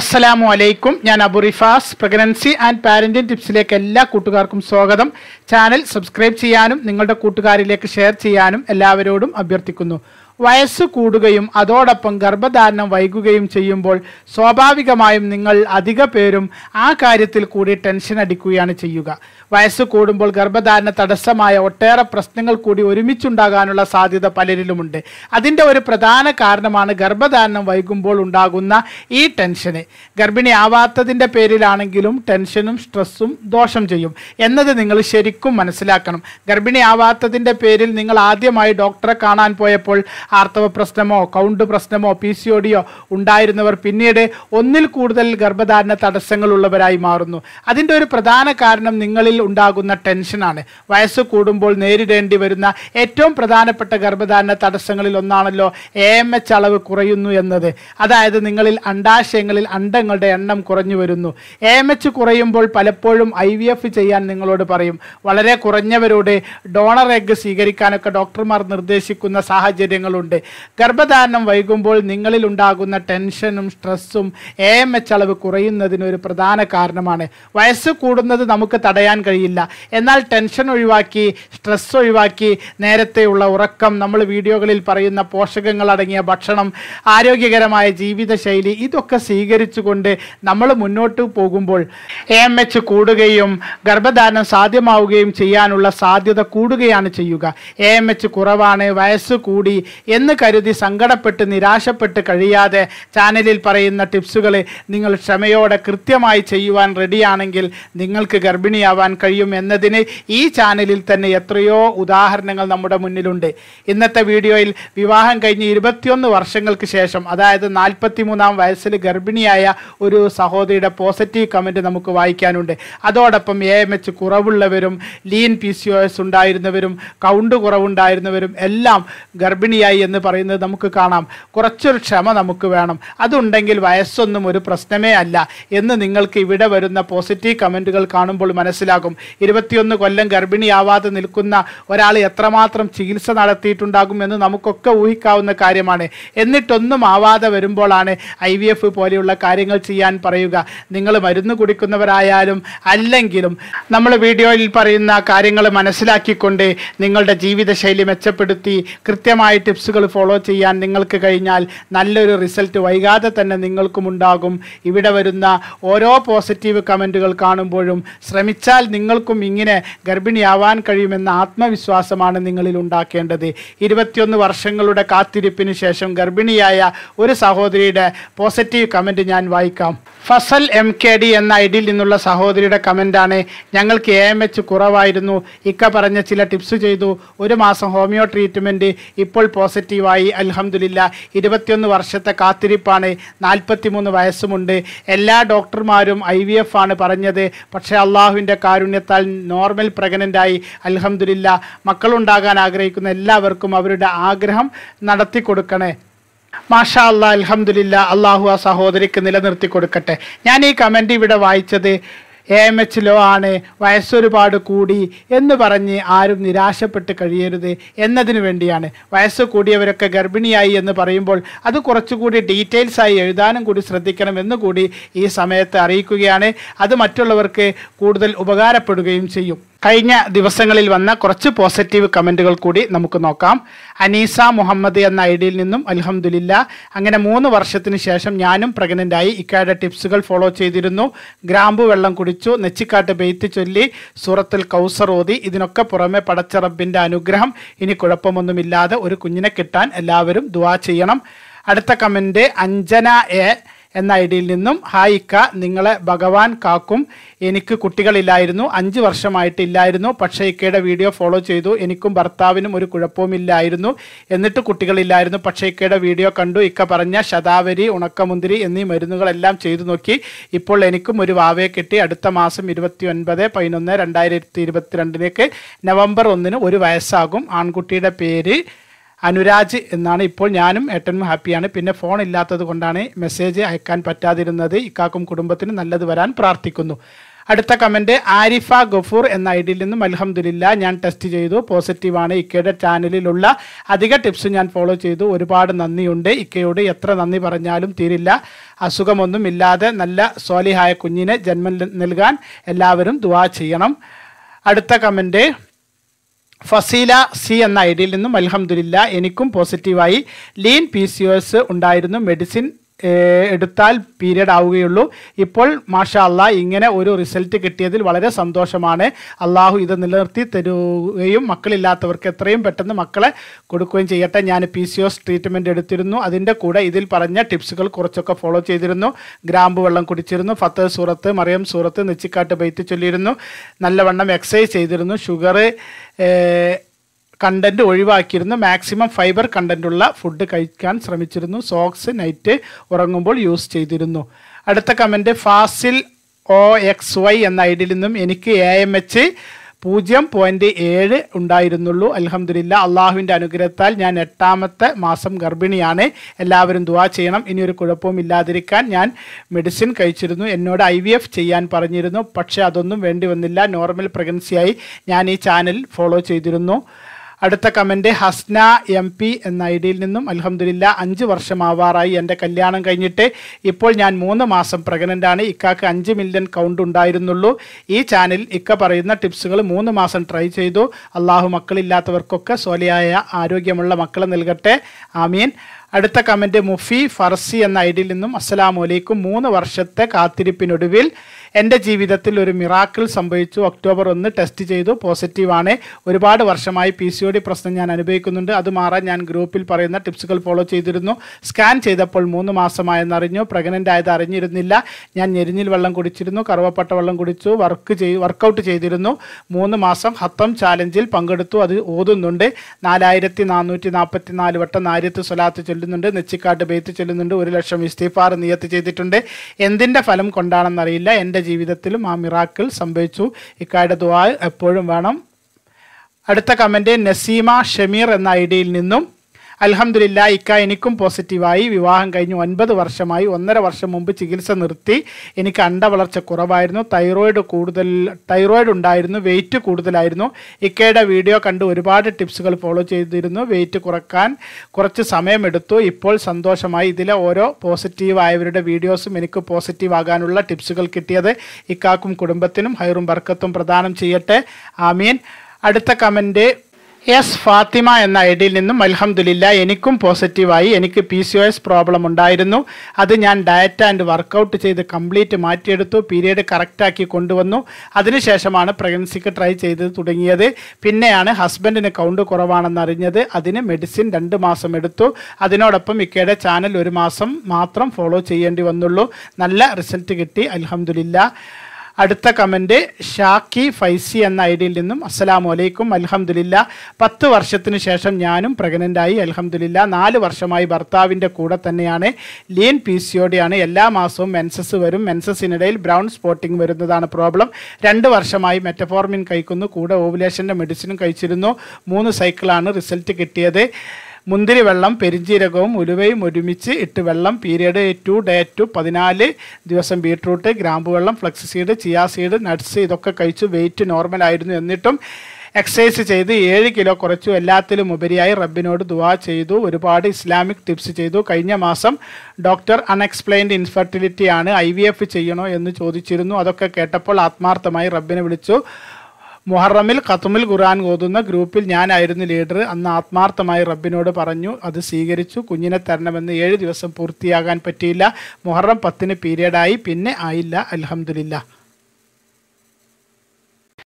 അസ്സലാമു അലൈക്കും ഞാൻ Abu Rifas pregnancy and parenting ടിപ്സിലേക്ക് എല്ലാ കൂട്ടുകാർക്കും സ്വാഗതം ചാനൽ സബ്സ്ക്രൈബ് ചെയ്യാനും നിങ്ങളുടെ കൂട്ടുകാരിലേക്ക് ഷെയർ ചെയ്യാനും എല്ലാവരോടും അഭ്യർത്ഥിക്കുന്നു വയസ്സ് കൂടുകയും അതോടൊപ്പം ഗർഭധാരണം വൈകുകയും ചെയ്യുമ്പോൾ സ്വാഭാവികമായും നിങ്ങൾ അധിക പേരും ആ കാര്യത്തിൽ കൂടി ടെൻഷൻ അടിക്കുകയാണ് ചെയ്യുക വയസ്സ് കൂടുമ്പോൾ ഗർഭധാരണ തടസ്സമായ ഒട്ടേറെ പ്രശ്നങ്ങൾ കൂടി ഒരുമിച്ചുണ്ടാകാനുള്ള സാധ്യത പലരിലുമുണ്ട് അതിൻ്റെ ഒരു പ്രധാന കാരണമാണ് ഗർഭധാരണം വൈകുമ്പോൾ ഉണ്ടാകുന്ന ഈ ടെൻഷന് ആവാത്തതിൻ്റെ പേരിലാണെങ്കിലും ടെൻഷനും സ്ട്രെസ്സും ദോഷം ചെയ്യും എന്നത് നിങ്ങൾ ശരിക്കും മനസ്സിലാക്കണം ഗർഭിണി ആവാത്തതിൻ്റെ പേരിൽ നിങ്ങൾ ആദ്യമായി ഡോക്ടറെ കാണാൻ പോയപ്പോൾ ആർത്തവ പ്രശ്നമോ കൗണ്ട് പ്രശ്നമോ പി സി ഒടിയോ ഉണ്ടായിരുന്നവർ പിന്നീട് ഒന്നിൽ കൂടുതൽ ഗർഭധാരണ തടസ്സങ്ങളുള്ളവരായി മാറുന്നു അതിൻ്റെ ഒരു പ്രധാന കാരണം നിങ്ങളിൽ ഉണ്ടാകുന്ന ടെൻഷനാണ് വയസ്സ് കൂടുമ്പോൾ നേരിടേണ്ടി വരുന്ന ഏറ്റവും പ്രധാനപ്പെട്ട ഗർഭധാരണ തടസ്സങ്ങളിൽ ഒന്നാണല്ലോ എ എം എച്ച് അളവ് കുറയുന്നു എന്നത് അതായത് നിങ്ങളിൽ അണ്ടാശയങ്ങളിൽ അണ്ടങ്ങളുടെ എണ്ണം കുറഞ്ഞു വരുന്നു എ എം എച്ച് കുറയുമ്പോൾ പലപ്പോഴും ഐ വി എഫ് ചെയ്യാൻ നിങ്ങളോട് പറയും വളരെ കുറഞ്ഞവരോട് ഡോണർ എഗ് സ്വീകരിക്കാനൊക്കെ ഡോക്ടർമാർ നിർദ്ദേശിക്കുന്ന സാഹചര്യങ്ങളുണ്ട് ഉണ്ട് ഗർഭധാരണം വൈകുമ്പോൾ നിങ്ങളിൽ ഉണ്ടാകുന്ന ടെൻഷനും സ്ട്രെസ്സും എ എം എച്ച് അളവ് കുറയുന്നതിന് ഒരു പ്രധാന കാരണമാണ് വയസ്സ് കൂടുന്നത് നമുക്ക് തടയാൻ കഴിയില്ല എന്നാൽ ടെൻഷൻ ഒഴിവാക്കി സ്ട്രെസ് ഒഴിവാക്കി നേരത്തെയുള്ള ഉറക്കം നമ്മൾ വീഡിയോകളിൽ പറയുന്ന പോഷകങ്ങൾ അടങ്ങിയ ഭക്ഷണം ആരോഗ്യകരമായ ജീവിതശൈലി ഇതൊക്കെ സ്വീകരിച്ചുകൊണ്ട് നമ്മൾ മുന്നോട്ട് പോകുമ്പോൾ എ എം എച്ച് കൂടുകയും ഗർഭധാരണം സാധ്യമാവുകയും ചെയ്യാനുള്ള സാധ്യത കൂടുകയാണ് ചെയ്യുക എ എം എച്ച് കുറവാണ് വയസ്സ് കൂടി എന്ന് കരുതി സങ്കടപ്പെട്ട് നിരാശപ്പെട്ട് കഴിയാതെ ചാനലിൽ പറയുന്ന ടിപ്സുകൾ നിങ്ങൾ ക്ഷമയോടെ കൃത്യമായി ചെയ്യുവാൻ റെഡിയാണെങ്കിൽ നിങ്ങൾക്ക് ഗർഭിണിയാവാൻ കഴിയും എന്നതിന് ഈ ചാനലിൽ തന്നെ എത്രയോ ഉദാഹരണങ്ങൾ നമ്മുടെ മുന്നിലുണ്ട് ഇന്നത്തെ വീഡിയോയിൽ വിവാഹം കഴിഞ്ഞ് ഇരുപത്തിയൊന്ന് വർഷങ്ങൾക്ക് ശേഷം അതായത് നാൽപ്പത്തി മൂന്നാം വയസ്സിൽ ഗർഭിണിയായ ഒരു സഹോദരിയുടെ പോസിറ്റീവ് കമൻറ്റ് നമുക്ക് വായിക്കാനുണ്ട് അതോടൊപ്പം എ എം എച്ച് കുറവുള്ളവരും lean P C O S ഉണ്ടായിരുന്നവരും കൗണ്ട് കുറവുണ്ടായിരുന്നവരും എല്ലാം ഗർഭിണിയായി മനസ്സിലായി എന്ന് പറയുന്നത് നമുക്ക് കാണാം കുറച്ചൊരു ക്ഷമ നമുക്ക് വേണം അതുണ്ടെങ്കിൽ വയസ്സൊന്നും ഒരു പ്രശ്നമേ അല്ല എന്ന് നിങ്ങൾക്ക് ഇവിടെ വരുന്ന പോസിറ്റീവ് കമൻറ്റുകൾ കാണുമ്പോൾ മനസ്സിലാകും ഇരുപത്തിയൊന്ന് കൊല്ലം ഗർഭിണിയാവാതെ നിൽക്കുന്ന ഒരാൾ എത്രമാത്രം ചികിത്സ നടത്തിയിട്ടുണ്ടാകും എന്ന് നമുക്കൊക്കെ ഊഹിക്കാവുന്ന കാര്യമാണ് എന്നിട്ടൊന്നും ആവാതെ വരുമ്പോഴാണ് ഐ വി എഫ് പോലെയുള്ള കാര്യങ്ങൾ ചെയ്യാൻ പറയുക നിങ്ങൾ മരുന്ന് കുടിക്കുന്നവരായാലും അല്ലെങ്കിലും നമ്മൾ വീഡിയോയിൽ പറയുന്ന കാര്യങ്ങൾ മനസ്സിലാക്കിക്കൊണ്ട് നിങ്ങളുടെ ജീവിതശൈലി മെച്ചപ്പെടുത്തി കൃത്യമായ ടിപ്സ് കോഴ്സുകൾ ഫോളോ ചെയ്യാൻ നിങ്ങൾക്ക് കഴിഞ്ഞാൽ നല്ലൊരു റിസൾട്ട് വൈകാതെ തന്നെ നിങ്ങൾക്കും ഉണ്ടാകും ഇവിടെ വരുന്ന ഓരോ പോസിറ്റീവ് കമൻറ്റുകൾ കാണുമ്പോഴും ശ്രമിച്ചാൽ നിങ്ങൾക്കും ഇങ്ങനെ ഗർഭിണിയാവാൻ കഴിയുമെന്ന ആത്മവിശ്വാസമാണ് നിങ്ങളിൽ ഉണ്ടാക്കേണ്ടത് ഇരുപത്തിയൊന്ന് വർഷങ്ങളുടെ കാത്തിരിപ്പിന് ശേഷം ഗർഭിണിയായ ഒരു സഹോദരിയുടെ പോസിറ്റീവ് കമൻറ്റ് ഞാൻ വായിക്കാം ഫസൽ എം കെ ഡി എന്ന ഐഡിയിൽ നിന്നുള്ള സഹോദരിയുടെ കമൻറ്റാണ് ഞങ്ങൾക്ക് എ എം എച്ച് കുറവായിരുന്നു ഇക്ക പറഞ്ഞ ചില ടിപ്സ് ചെയ്തു ഒരു മാസം ഹോമിയോ ട്രീറ്റ്മെൻറ്റ് ഇപ്പോൾ പോസിറ്റീവായി അലഹമില്ല ഇരുപത്തിയൊന്ന് വർഷത്തെ കാത്തിരിപ്പാണ് നാൽപ്പത്തിമൂന്ന് വയസ്സുമുണ്ട് എല്ലാ ഡോക്ടർമാരും ഐ വി എഫ് ആണ് പറഞ്ഞത് പക്ഷേ അള്ളാഹുവിൻ്റെ കാരുണ്യത്താൽ നോർമൽ പ്രഗ്നൻ്റായി അലഹമില്ല മക്കളുണ്ടാകാൻ ആഗ്രഹിക്കുന്ന എല്ലാവർക്കും അവരുടെ ആഗ്രഹം നടത്തി കൊടുക്കണേ മാഷാ അല്ലാ അലഹമില്ല അള്ളാഹു ആ സഹോദരിക്ക് നിലനിർത്തി കൊടുക്കട്ടെ ഞാൻ ഈ കമൻ്റ് ഇവിടെ വായിച്ചത് എ എം ലോ ആണ് വയസ്സൊരുപാട് കൂടി എന്ന് പറഞ്ഞ് ആരും നിരാശപ്പെട്ട് കഴിയരുത് എന്നതിനു വേണ്ടിയാണ് വയസ്സ് കൂടിയവരൊക്കെ ഗർഭിണിയായി എന്ന് പറയുമ്പോൾ അത് കുറച്ചുകൂടി ഡീറ്റെയിൽസായി എഴുതാനും കൂടി ശ്രദ്ധിക്കണം എന്ന് കൂടി ഈ സമയത്ത് അറിയിക്കുകയാണ് അത് മറ്റുള്ളവർക്ക് കൂടുതൽ ഉപകാരപ്പെടുകയും ചെയ്യും കഴിഞ്ഞ ദിവസങ്ങളിൽ വന്ന കുറച്ച് പോസിറ്റീവ് കമൻറ്റുകൾ കൂടി നമുക്ക് നോക്കാം അനീസ മുഹമ്മദ് എന്ന ഐ ഡിയിൽ നിന്നും അലഹമുല്ല അങ്ങനെ മൂന്ന് വർഷത്തിന് ശേഷം ഞാനും പ്രഗ്നൻ്റായി ഇക്കായുടെ ടിപ്സുകൾ ഫോളോ ചെയ്തിരുന്നു ഗ്രാമ്പു വെള്ളം കുടിച്ചു നെച്ചിക്കാട്ട് പെയ്ത്ത് ചൊല്ലി സൂറത്തിൽ കൗസർ ഓതി ഇതിനൊക്കെ പുറമെ പടച്ചറബിൻ്റെ അനുഗ്രഹം ഇനി കുഴപ്പമൊന്നുമില്ലാതെ ഒരു കുഞ്ഞിനെ കിട്ടാൻ എല്ലാവരും ദുവാ ചെയ്യണം അടുത്ത കമൻറ്റ് അഞ്ജന എ എന്ന ഐ ഡിയിൽ നിന്നും ഇക്ക നിങ്ങളെ ഭഗവാൻ കാക്കും എനിക്ക് കുട്ടികളില്ലായിരുന്നു അഞ്ച് വർഷമായിട്ട് ഇല്ലായിരുന്നു പക്ഷേ ഇക്കയുടെ വീഡിയോ ഫോളോ ചെയ്തു എനിക്കും ഭർത്താവിനും ഒരു കുഴപ്പവുമില്ലായിരുന്നു എന്നിട്ട് കുട്ടികളില്ലായിരുന്നു പക്ഷേ ഇക്കയുടെ വീഡിയോ കണ്ടു ഇക്ക പറഞ്ഞ ശതാവരി ഉണക്കമുന്തിരി എന്നീ മരുന്നുകളെല്ലാം ചെയ്തു നോക്കി ഇപ്പോൾ എനിക്കും ഒരു വാവയെ കിട്ടി അടുത്ത മാസം ഇരുപത്തി ഒൻപത് പതിനൊന്ന് രണ്ടായിരത്തി ഇരുപത്തിരണ്ടിലേക്ക് നവംബർ ഒന്നിന് ഒരു വയസ്സാകും ആൺകുട്ടിയുടെ പേര് അനുരാജ് എന്നാണ് ഇപ്പോൾ ഞാനും ഏട്ടനും ഹാപ്പിയാണ് പിന്നെ ഫോൺ ഇല്ലാത്തത് കൊണ്ടാണ് മെസ്സേജ് അയക്കാൻ പറ്റാതിരുന്നത് ഇക്കാക്കും കുടുംബത്തിന് നല്ലത് വരാൻ പ്രാർത്ഥിക്കുന്നു അടുത്ത കമൻറ്റ് ആരിഫ ഗഫൂർ എന്ന ഐ ഡിയിൽ നിന്നും അലഹമുല്ല ഞാൻ ടെസ്റ്റ് ചെയ്തു പോസിറ്റീവാണ് ഇക്കയുടെ ചാനലിലുള്ള അധിക ടിപ്സ് ഞാൻ ഫോളോ ചെയ്തു ഒരുപാട് നന്ദിയുണ്ട് ഇക്കയോട് എത്ര നന്ദി പറഞ്ഞാലും തീരില്ല അസുഖമൊന്നും ഇല്ലാതെ നല്ല സോലിഹായ കുഞ്ഞിനെ ജന്മം നൽകാൻ എല്ലാവരും ദുവാ ചെയ്യണം അടുത്ത കമൻറ്റ് ഫസീല സി എന്ന ഐ ഡിയിൽ നിന്നും അലഹമുല്ല എനിക്കും പോസിറ്റീവായി lean P C O S ഉണ്ടായിരുന്നു മെഡിസിൻ എടുത്താൽ പീരീഡ് ആവുകയുള്ളൂ ഇപ്പോൾ മാഷ അല്ല ഇങ്ങനെ ഒരു റിസൾട്ട് കിട്ടിയതിൽ വളരെ സന്തോഷമാണ് അള്ളാഹു ഇത് നിലനിർത്തി തരുകയും മക്കളില്ലാത്തവർക്ക് എത്രയും പെട്ടെന്ന് മക്കളെ കൊടുക്കുകയും ചെയ്യട്ടെ ഞാൻ പി സി ഒസ് ട്രീറ്റ്മെൻറ്റ് എടുത്തിരുന്നു അതിൻ്റെ കൂടെ ഇതിൽ പറഞ്ഞ ടിപ്സുകൾ കുറച്ചൊക്കെ ഫോളോ ചെയ്തിരുന്നു ഗ്രാമ്പ് വെള്ളം കുടിച്ചിരുന്നു ഫത്ത് സൂറത്ത് മറിയം സൂറത്ത് നെച്ചിക്കാട്ട് ബൈത്ത് ചൊല്ലിയിരുന്നു നല്ലവണ്ണം എക്സസൈസ് ചെയ്തിരുന്നു ഷുഗർ കണ്ടൻറ്റ് ഒഴിവാക്കിയിരുന്നു മാക്സിമം ഫൈബർ കണ്ടൻറ്റുള്ള ഫുഡ് കഴിക്കാൻ ശ്രമിച്ചിരുന്നു സോക്സ് നൈറ്റ് ഉറങ്ങുമ്പോൾ യൂസ് ചെയ്തിരുന്നു അടുത്ത comment Fazil O X Y എന്ന ഐഡിയിൽ നിന്നും എനിക്ക് എ എം എച്ച് പൂജ്യം പോയിൻറ്റ് ഏഴ് ഉണ്ടായിരുന്നുള്ളൂ അലഹമില്ല അള്ളാഹുവിൻ്റെ അനുഗ്രഹത്താൽ ഞാൻ എട്ടാമത്തെ മാസം ഗർഭിണിയാണ് എല്ലാവരും ദുവാ ചെയ്യണം ഇനി ഒരു കുഴപ്പവും ഇല്ലാതിരിക്കാൻ ഞാൻ മെഡിസിൻ കഴിച്ചിരുന്നു എന്നോട് ഐ വി എഫ് ചെയ്യാൻ പറഞ്ഞിരുന്നു പക്ഷേ അതൊന്നും വേണ്ടി വന്നില്ല നോർമൽ പ്രഗ്നൻസിയായി ഞാൻ ഈ ചാനൽ ഫോളോ ചെയ്തിരുന്നു അടുത്ത കമൻറ്റ് ഹസ്ന എം പി എന്ന ഐ ഡിയിൽ നിന്നും അലഹമ്മദില്ല അഞ്ച് വർഷമാവാറായി എൻ്റെ കല്യാണം കഴിഞ്ഞിട്ട് ഇപ്പോൾ ഞാൻ മൂന്ന് മാസം പ്രഗ്നൻ്റാണ് ഇക്കാക്ക് അഞ്ച് മില്യൺ കൗണ്ട് ഉണ്ടായിരുന്നുള്ളൂ ഈ ചാനൽ ഇക്ക പറയുന്ന ടിപ്സുകൾ മൂന്ന് മാസം ട്രൈ ചെയ്തു അള്ളാഹു മക്കളില്ലാത്തവർക്കൊക്കെ സോലയായ ആരോഗ്യമുള്ള മക്കളെ നൽകട്ടെ ആമീൻ അടുത്ത കമൻറ്റ് മുഫി ഫർസി എന്ന ഐഡിയിൽ നിന്നും അസ്സലാമു അലൈക്കും മൂന്ന് വർഷത്തെ കാത്തിരിപ്പിനൊടുവിൽ എൻ്റെ ജീവിതത്തിൽ ഒരു മിറാക്കിൾ സംഭവിച്ചു ഒക്ടോബർ ഒന്ന് ടെസ്റ്റ് ചെയ്തു ആണ് ഒരുപാട് വർഷമായി പി സി ഒ ഡി പ്രശ്നം ഞാൻ അനുഭവിക്കുന്നുണ്ട് അത് മാറാൻ ഞാൻ ഗ്രൂപ്പിൽ പറയുന്ന ടിപ്സുകൾ ഫോളോ ചെയ്തിരുന്നു സ്കാൻ ചെയ്തപ്പോൾ മൂന്ന് മാസമായെന്നറിഞ്ഞു പ്രഗ്നൻ്റ് ആയത് അറിഞ്ഞിരുന്നില്ല ഞാൻ ഞെരിഞ്ഞിൽ വെള്ളം കുടിച്ചിരുന്നു കറുവപ്പട്ട വെള്ളം കുടിച്ചു വർക്ക് ചെയ് വർക്കൗട്ട് ചെയ്തിരുന്നു മൂന്ന് മാസം ഹത്തം ചാലഞ്ചിൽ പങ്കെടുത്തു അത് ഓതുന്നുണ്ട് നാലായിരത്തി നാനൂറ്റി നാൽപ്പത്തി നാല് വട്ടം നാര്യത്ത് സ്വലാത്ത് ചെല്ലുന്നുണ്ട് നെച്ചിക്കാട്ട് ബേത്ത് ചെല്ലുന്നുണ്ട് ഒരു ലക്ഷം ഇസ്തിഫാർ നിയത്ത് ചെയ്തിട്ടുണ്ട് എന്തിൻ്റെ ഫലം കൊണ്ടാണെന്നറിയില്ല എൻ്റെ ജീവിതത്തിലും ആ മിറാക്കിൾ സംഭവിച്ചു ഇക്കായുടെ ദ്വാ എപ്പോഴും വേണം അടുത്ത കമൻറ്റ് നസീമ ഷമീർ എന്ന ഐ ഡിയിൽ നിന്നും അലഹമില്ല ഇക്ക എനിക്കും പോസിറ്റീവായി വിവാഹം കഴിഞ്ഞ് ഒൻപത് വർഷമായി ഒന്നര വർഷം മുമ്പ് ചികിത്സ നിർത്തി എനിക്ക് അണ്ട വളർച്ച കുറവായിരുന്നു തൈറോയിഡ് കൂടുതൽ തൈറോയിഡ് ഉണ്ടായിരുന്നു വെയിറ്റ് കൂടുതലായിരുന്നു ഇക്കയുടെ വീഡിയോ കണ്ട് ഒരുപാട് ടിപ്സുകൾ ഫോളോ ചെയ്തിരുന്നു വെയിറ്റ് കുറക്കാൻ കുറച്ച് സമയമെടുത്തു ഇപ്പോൾ സന്തോഷമായി ഇതിലെ ഓരോ പോസിറ്റീവ് ആയവരുടെ വീഡിയോസും എനിക്ക് പോസിറ്റീവ് ആകാനുള്ള ടിപ്സുകൾ കിട്ടിയത് ഇക്കാക്കും കുടുംബത്തിനും ഹൈറും ബർക്കത്തും പ്രദാനം ചെയ്യട്ടെ ആമീൻ അടുത്ത കമൻറ്റ് എസ് ഫാത്തിമ എന്ന ഐ ഡിയിൽ നിന്നും അൽഹമുല്ല എനിക്കും പോസിറ്റീവായി എനിക്ക് P C O S problem ഉണ്ടായിരുന്നു അത് ഞാൻ ഡയറ്റ് ആൻഡ് വർക്കൗട്ട് ചെയ്ത് കംപ്ലീറ്റ് മാറ്റിയെടുത്തു പീരീഡ് കറക്റ്റാക്കി കൊണ്ടുവന്നു അതിനുശേഷമാണ് പ്രഗ്നൻസിക്ക് ട്രൈ ചെയ്ത് തുടങ്ങിയത് പിന്നെയാണ് ഹസ്ബൻഡിന് കൗണ്ട് കുറവാണെന്ന് അറിഞ്ഞത് അതിന് മെഡിസിൻ രണ്ട് മാസം എടുത്തു അതിനോടൊപ്പം ഇക്കയുടെ ചാനൽ ഒരു മാസം മാത്രം ഫോളോ ചെയ്യേണ്ടി വന്നുള്ളൂ നല്ല റിസൾട്ട് കിട്ടി അൽഹമുല്ല അടുത്ത കമൻറ്റ് ഷാക്കി ഫൈസി എന്ന ഐ ഡിയിൽ നിന്നും അസ്സലാമു അലൈക്കും അലഹമുല്ല പത്ത് വർഷത്തിന് ശേഷം ഞാനും പ്രഗ്നൻ്റായി അലഹമുല്ല നാല് വർഷമായി ഭർത്താവിൻ്റെ കൂടെ തന്നെയാണ് ലീൻ പി സിയോടെയാണ് ആണ് എല്ലാ മാസവും മെൻസസ് വരും മെൻസസിനിടയിൽ ബ്രൗൺ സ്പോട്ടിംഗ് വരുന്നതാണ് പ്രോബ്ലം രണ്ട് വർഷമായി മെറ്റഫോർമിൻ കഴിക്കുന്നു കൂടെ ഓവുലേഷൻ്റെ മെഡിസിനും കഴിച്ചിരുന്നു മൂന്ന് സൈക്കിളാണ് റിസൾട്ട് കിട്ടിയത് മുന്തിരി വെള്ളം പെരിഞ്ചീരകവും ഉലുവയും ഒരുമിച്ച് ഇട്ട് വെള്ളം പീരീഡ് ടു ഡേ ടു പതിനാല് ദിവസം ബീട്രൂട്ട് ഗ്രാമ്പു വെള്ളം flax seed chia seed nuts ഇതൊക്കെ കഴിച്ചു വെയിറ്റ് നോർമലായിരുന്നു എന്നിട്ടും എക്സസൈസ് ചെയ്ത് ഏഴ് കിലോ കുറച്ചു എല്ലാത്തിലും ഉപരിയായി റബ്ബിനോട് ദുവാ ചെയ്തു ഒരുപാട് ഇസ്ലാമിക് ടിപ്സ് ചെയ്തു കഴിഞ്ഞ മാസം ഡോക്ടർ അൺഎക്സ്പ്ലെയിൻഡ് ഇൻഫെർട്ടിലിറ്റിയാണ് ആണ് ഐ വി എഫ് ചെയ്യണോ എന്ന് ചോദിച്ചിരുന്നു അതൊക്കെ കേട്ടപ്പോൾ ആത്മാർത്ഥമായി റബ്ബിനെ വിളിച്ചു മുഹറമിൽ ഖത്തുമിൽ ഖുർആൻ ഓതുന്ന ഗ്രൂപ്പിൽ ഞാനായിരുന്നു ലീഡർ അന്ന് ആത്മാർത്ഥമായി റബ്ബിനോട് പറഞ്ഞു അത് സ്വീകരിച്ചു കുഞ്ഞിനെ തരണമെന്ന് ഏഴ് ദിവസം പൂർത്തിയാകാൻ പറ്റിയില്ല മുഹറം പത്തിന് പീരീഡായി പിന്നെ ആയില്ല അലഹമില്ല